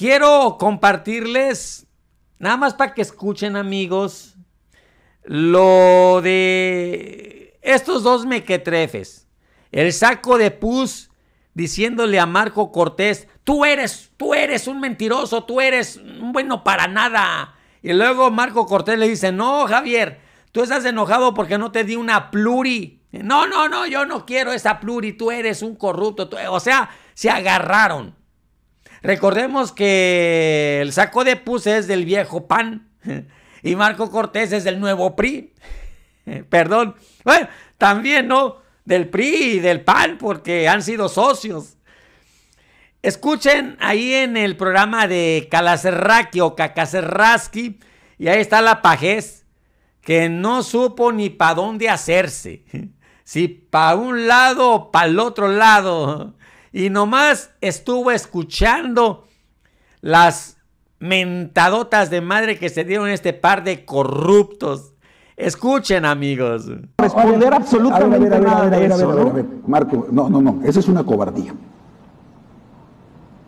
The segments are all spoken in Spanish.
Quiero compartirles, nada más para que escuchen amigos, lo de estos dos mequetrefes. El saco de pus diciéndole a Marco Cortés, tú eres, tú eres un mentiroso, tú eres un bueno para nada. Y luego Marco Cortés le dice, no, Javier, tú estás enojado porque no te di una pluri. No, no, no, yo no quiero esa pluri, tú eres un corrupto. O sea, se agarraron. Recordemos que el saco de pus es del viejo PAN y Marco Cortés es del nuevo PRI. Perdón. Bueno, también, ¿no? Del PRI y del PAN porque han sido socios. Escuchen ahí en el programa de Calacerraqui o Cacacerrasqui y ahí está la pajez que no supo ni para dónde hacerse. Si para un lado o para el otro lado y nomás estuvo escuchando las mentadotas de madre que se dieron este par de corruptos. Escuchen, amigos. Responder absolutamente nada de eso. Marco, no, no, no, eso es una cobardía.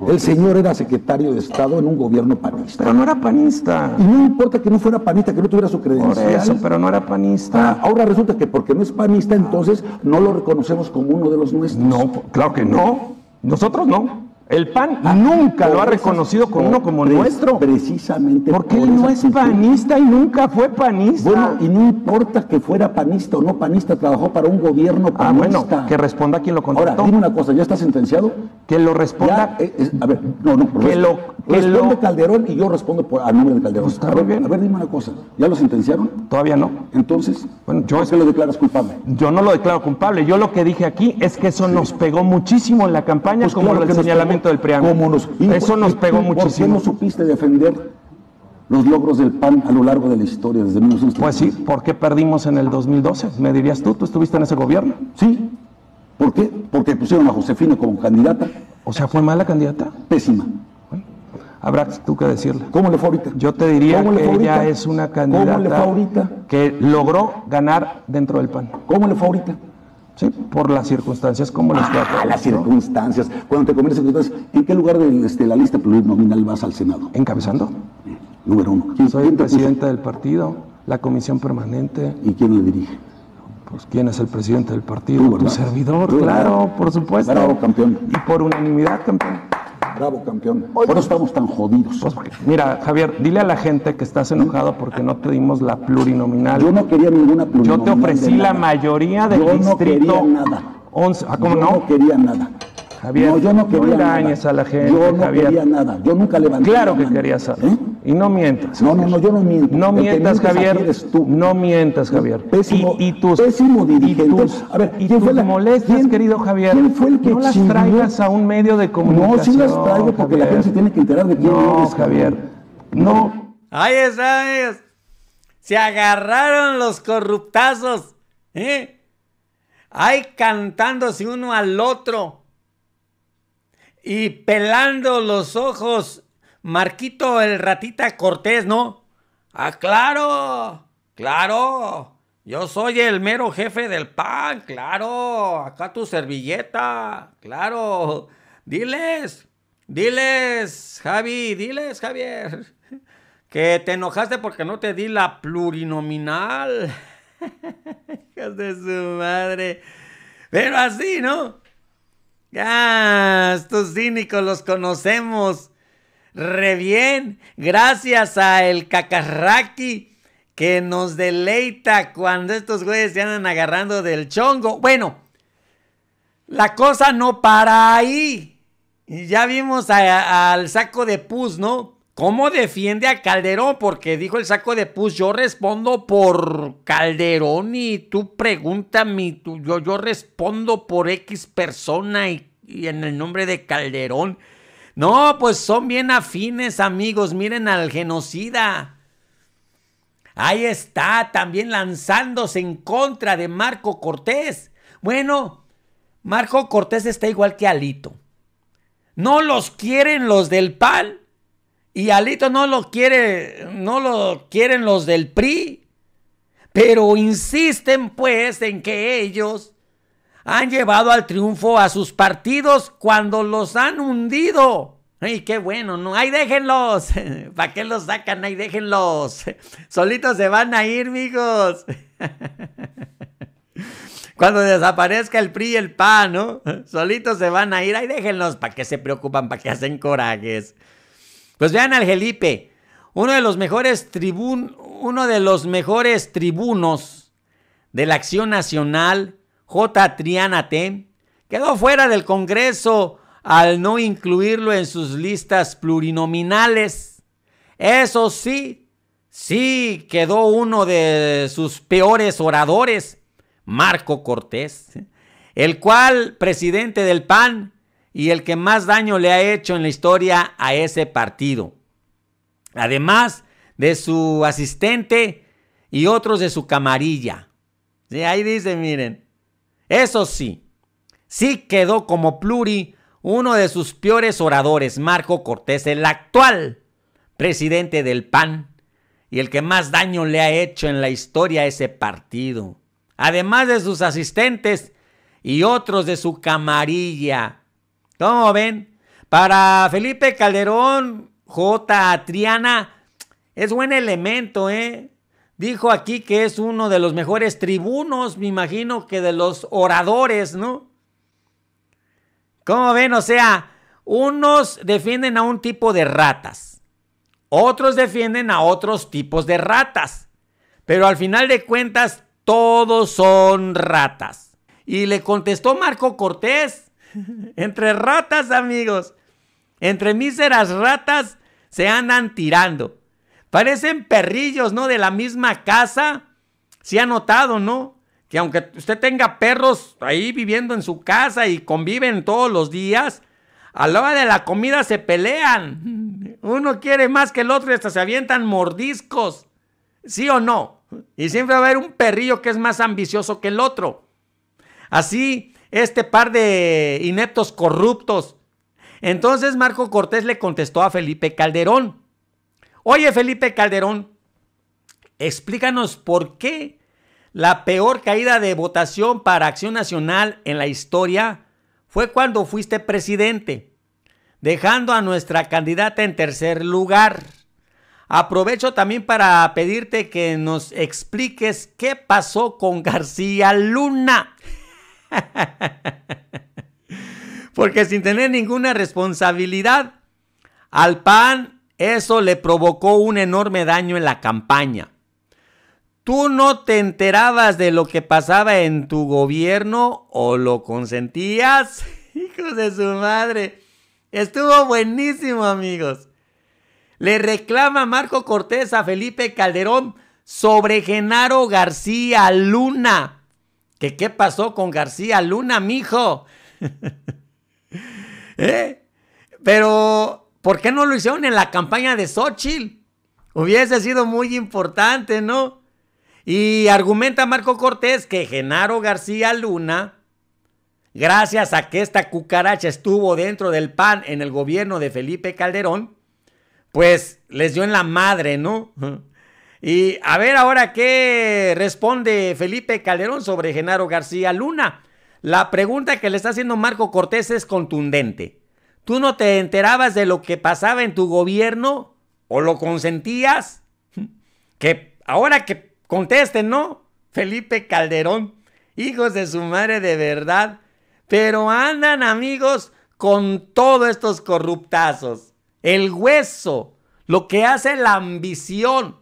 El señor era secretario de Estado en un gobierno panista. Pero no era panista. Y no importa que no fuera panista, que no tuviera su credencial. eso, pero no era panista. Ah, ahora resulta que porque no es panista, entonces no lo reconocemos como uno de los nuestros. No, claro que no. Nosotros no. El PAN nunca lo ha reconocido como uno como nuestro. Precisamente. Porque él no es panista y nunca fue panista. Bueno, y no importa que fuera panista o no panista, trabajó para un gobierno panista. Ah, bueno, que responda quien lo contrató. Ahora, dime una cosa, ¿ya está sentenciado? Que lo responda. Eh, eh, a ver, no, no, que lo, Calderón y yo respondo por, a nombre de Calderón. está a, ver, bien. a ver, dime una cosa, ¿ya lo sentenciaron? Todavía no. Entonces, bueno, yo, ¿por qué lo declaras culpable? Yo no lo declaro culpable. Yo lo que dije aquí es que eso nos pegó muchísimo en la campaña, pues como lo señalamiento del preámbulo. Eso nos pegó muchísimo. ¿Por no supiste defender los logros del PAN a lo largo de la historia desde 1912? Pues sí, ¿por qué perdimos en el 2012? Me dirías tú, tú estuviste en ese gobierno. Sí. ¿Por qué? Porque pusieron a Josefina como candidata. O sea, ¿fue mala candidata? Pésima. habrá tú que decirle. ¿Cómo le fue ahorita? Yo te diría que ella es una candidata que logró ganar dentro del PAN. ¿Cómo le fue ahorita? Sí, por las circunstancias como las ah, las circunstancias. Cuando te comienzas. en ¿en qué lugar de este, la lista plurinominal vas al Senado? Encabezando. número uno. ¿Quién, Soy el presidente del partido, la comisión permanente. ¿Y quién le dirige? Pues quién es el presidente del partido, tu servidor, claro, por supuesto. campeón. Y por unanimidad, campeón. Bravo, campeón. Por pues- estamos tan jodidos. Pues mira, Javier, dile a la gente que estás enojado ¿Mm? porque no te dimos la plurinominal. Yo no quería ninguna plurinominal. Yo te ofrecí la mayoría del distrito. Yo no quería nada. 11, ah, ¿cómo no? no quería nada. Javier, no, yo no quería a la gente, Yo no quería nada. Yo nunca levanté Claro que querías ¿Eh? Y no mientas. No, no, no, yo no miento. No mientas, Javier. No mientas, Javier. Pésimo, y, tus, pésimo a ver, y ¿quién fue la, molestias, querido Javier. ¿Quién fue el que No las traigas a un medio de comunicación. No, sí las traigo porque la gente se tiene que enterar de quién eres, Javier. No. Ahí está, Se agarraron los corruptazos. ¿eh? Ahí cantándose uno al otro y pelando los ojos Marquito el ratita Cortés, ¿no? Ah, claro, claro. Yo soy el mero jefe del PAN, claro. Acá tu servilleta, claro. Diles, diles, Javi, diles, Javier, que te enojaste porque no te di la plurinominal. Hijas de su madre. Pero así, ¿no? Ya, estos cínicos los conocemos re bien, gracias a el cacarraqui que nos deleita cuando estos güeyes se andan agarrando del chongo. Bueno, la cosa no para ahí. Ya vimos al saco de pus, ¿no? ¿Cómo defiende a Calderón? Porque dijo el saco de pus, yo respondo por Calderón y tú pregúntame, tú, yo, yo respondo por X persona y en el nombre de Calderón. No, pues son bien afines, amigos. Miren al genocida. Ahí está, también lanzándose en contra de Marco Cortés. Bueno, Marco Cortés está igual que Alito. No los quieren los del PAN y Alito no lo quiere, no lo quieren los del PRI. Pero insisten pues en que ellos han llevado al triunfo a sus partidos cuando los han hundido. ¡Ay, qué bueno! ¿no? ¡Ahí déjenlos! ¿Para qué los sacan? ¡Ay, déjenlos! Solitos se van a ir, amigos. Cuando desaparezca el PRI y el PAN, ¿no? Solitos se van a ir. ¡Ay, déjenlos! ¿Para qué se preocupan? ¿Para qué hacen corajes? Pues vean al Gelipe. Uno de los mejores Uno de los mejores tribunos de la acción nacional J. Triana T. quedó fuera del Congreso al no incluirlo en sus listas plurinominales. Eso sí, sí quedó uno de sus peores oradores, Marco Cortés, el cual, presidente del PAN, y el que más daño le ha hecho en la historia a ese partido. Además de su asistente y otros de su camarilla. Sí, ahí dice, miren, eso sí, sí quedó como pluri uno de sus peores oradores, Marco Cortés, el actual presidente del PAN y el que más daño le ha hecho en la historia a ese partido. Además de sus asistentes y otros de su camarilla. ¿Cómo ven? Para Felipe Calderón, J. Triana, es buen elemento, ¿eh? dijo aquí que es uno de los mejores tribunos, me imagino que de los oradores, ¿no? ¿Cómo ven? O sea, unos defienden a un tipo de ratas, otros defienden a otros tipos de ratas, pero al final de cuentas todos son ratas. Y le contestó Marco Cortés, entre ratas amigos, entre míseras ratas se andan tirando. Parecen perrillos, ¿no? De la misma casa. Sí ha notado, ¿no? Que aunque usted tenga perros ahí viviendo en su casa y conviven todos los días, a la hora de la comida se pelean. Uno quiere más que el otro y hasta se avientan mordiscos. ¿Sí o no? Y siempre va a haber un perrillo que es más ambicioso que el otro. Así, este par de ineptos corruptos. Entonces Marco Cortés le contestó a Felipe Calderón. Oye, Felipe Calderón, explícanos por qué la peor caída de votación para Acción Nacional en la historia fue cuando fuiste presidente, dejando a nuestra candidata en tercer lugar. Aprovecho también para pedirte que nos expliques qué pasó con García Luna. Porque sin tener ninguna responsabilidad, al PAN eso le provocó un enorme daño en la campaña. Tú no te enterabas de lo que pasaba en tu gobierno o lo consentías. Hijos de su madre. Estuvo buenísimo, amigos. Le reclama Marco Cortés a Felipe Calderón sobre Genaro García Luna. ¿Que qué pasó con García Luna, mijo? ¿Eh? Pero ¿Por qué no lo hicieron en la campaña de Xochitl? Hubiese sido muy importante, ¿no? Y argumenta Marco Cortés que Genaro García Luna, gracias a que esta cucaracha estuvo dentro del PAN en el gobierno de Felipe Calderón, pues les dio en la madre, ¿no? Y a ver ahora qué responde Felipe Calderón sobre Genaro García Luna. La pregunta que le está haciendo Marco Cortés es contundente. ¿Tú no te enterabas de lo que pasaba en tu gobierno? ¿O lo consentías? Que ahora que contesten, ¿no? Felipe Calderón, hijos de su madre de verdad. Pero andan amigos con todos estos corruptazos. El hueso, lo que hace la ambición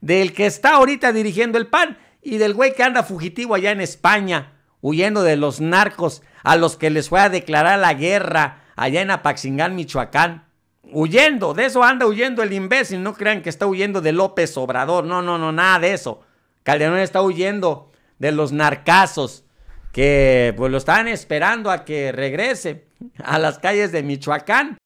del que está ahorita dirigiendo el PAN y del güey que anda fugitivo allá en España, huyendo de los narcos a los que les fue a declarar la guerra allá en Apaxingán, Michoacán. Huyendo, de eso anda huyendo el imbécil. No crean que está huyendo de López Obrador. No, no, no, nada de eso. Calderón está huyendo de los narcasos que pues lo están esperando a que regrese a las calles de Michoacán.